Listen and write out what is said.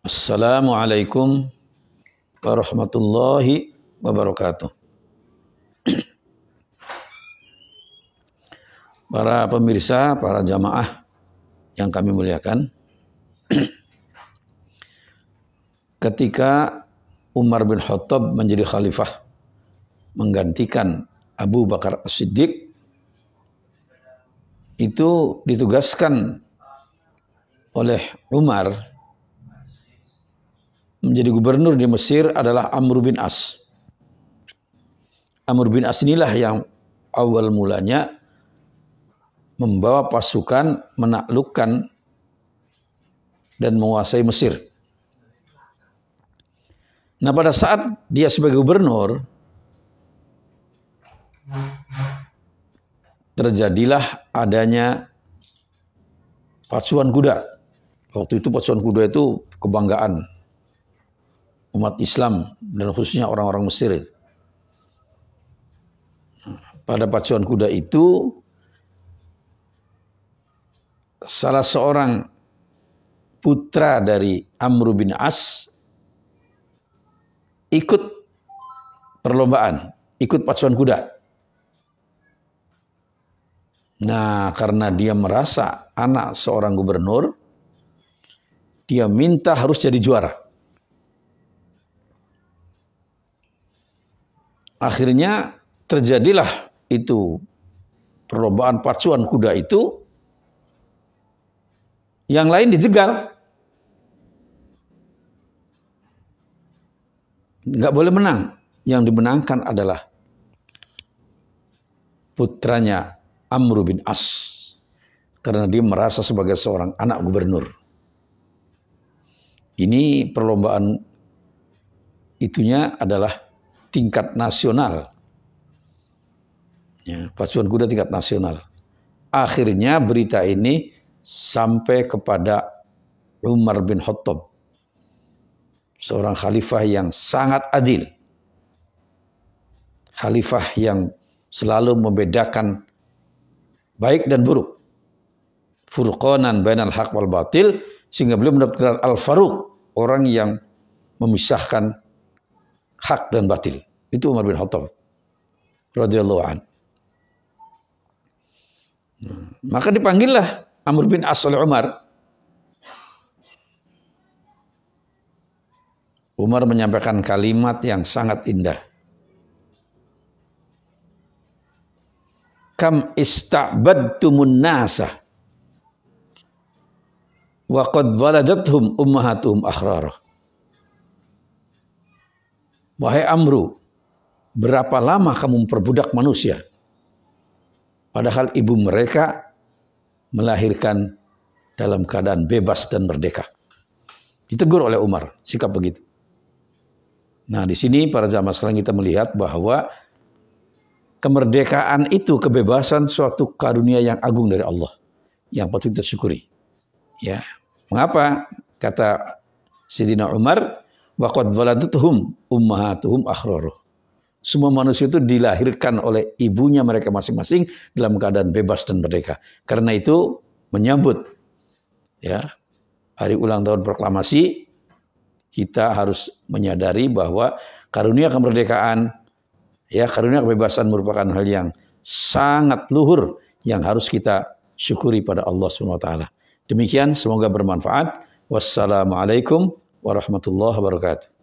Assalamualaikum warahmatullahi wabarakatuh. Para pemirsa, para jamaah yang kami muliakan. Ketika Umar bin Khattab menjadi khalifah menggantikan Abu Bakar As-Siddiq itu ditugaskan oleh Umar menjadi gubernur di Mesir adalah Amr bin As. Amr bin As inilah yang awal mulanya membawa pasukan menaklukkan dan menguasai Mesir. Nah pada saat dia sebagai gubernur terjadilah adanya pacuan kuda. Waktu itu pacuan kuda itu kebanggaan umat Islam dan khususnya orang-orang Mesir. Pada pacuan kuda itu salah seorang putra dari Amr bin As ikut perlombaan, ikut pacuan kuda. Nah, karena dia merasa anak seorang gubernur, dia minta harus jadi juara. akhirnya terjadilah itu perlombaan pacuan kuda itu yang lain dijegal nggak boleh menang yang dimenangkan adalah putranya Amr bin As karena dia merasa sebagai seorang anak gubernur ini perlombaan itunya adalah tingkat nasional. Ya, pacuan kuda tingkat nasional. Akhirnya berita ini sampai kepada Umar bin Khattab. Seorang khalifah yang sangat adil. Khalifah yang selalu membedakan baik dan buruk. Furqanan bainal haq wal batil sehingga beliau mendapatkan Al-Faruq, orang yang memisahkan hak dan batil. Itu Umar bin Khattab radhiyallahu an. Maka dipanggillah Amr bin As oleh Umar. Umar menyampaikan kalimat yang sangat indah. Kam istabadtumun nasa wa qad waladathum ummahatuhum ahrarah. Wahai Amru, berapa lama kamu memperbudak manusia? Padahal ibu mereka melahirkan dalam keadaan bebas dan merdeka. Ditegur oleh Umar, sikap begitu. Nah, di sini para zaman sekarang kita melihat bahwa kemerdekaan itu kebebasan suatu karunia yang agung dari Allah yang patut kita syukuri. Ya, mengapa kata Sidina Umar Waqad waladatuhum ummahatuhum akhraruh. Semua manusia itu dilahirkan oleh ibunya mereka masing-masing dalam keadaan bebas dan merdeka. Karena itu menyambut ya hari ulang tahun proklamasi kita harus menyadari bahwa karunia kemerdekaan ya karunia kebebasan merupakan hal yang sangat luhur yang harus kita syukuri pada Allah Subhanahu wa taala. Demikian semoga bermanfaat. Wassalamualaikum ورحمة الله وبركاته